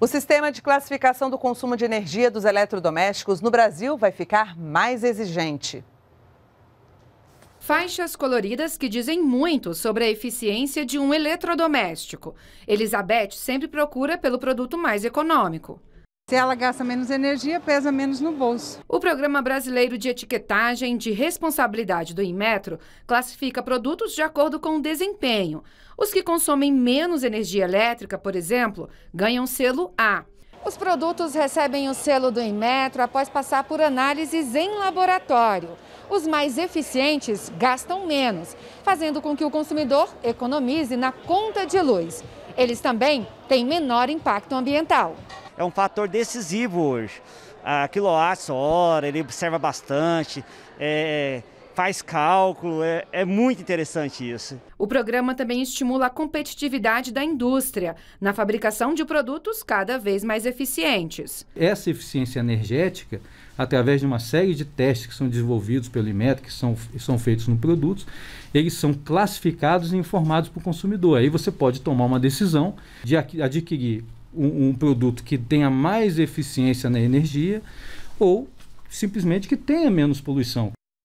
O sistema de classificação do consumo de energia dos eletrodomésticos no Brasil vai ficar mais exigente. Faixas coloridas que dizem muito sobre a eficiência de um eletrodoméstico. Elizabeth sempre procura pelo produto mais econômico. Se ela gasta menos energia, pesa menos no bolso. O Programa Brasileiro de Etiquetagem de Responsabilidade do Inmetro classifica produtos de acordo com o desempenho. Os que consomem menos energia elétrica, por exemplo, ganham selo A. Os produtos recebem o selo do Inmetro após passar por análises em laboratório. Os mais eficientes gastam menos, fazendo com que o consumidor economize na conta de luz. Eles também têm menor impacto ambiental é um fator decisivo hoje. A quilowatt hora, ele observa bastante, é, é, faz cálculo, é, é muito interessante isso. O programa também estimula a competitividade da indústria na fabricação de produtos cada vez mais eficientes. Essa eficiência energética, através de uma série de testes que são desenvolvidos pelo IMET, que são, são feitos no produto, eles são classificados e informados para o consumidor. Aí você pode tomar uma decisão de adquirir um, um produto que tenha mais eficiência na energia ou simplesmente que tenha menos poluição.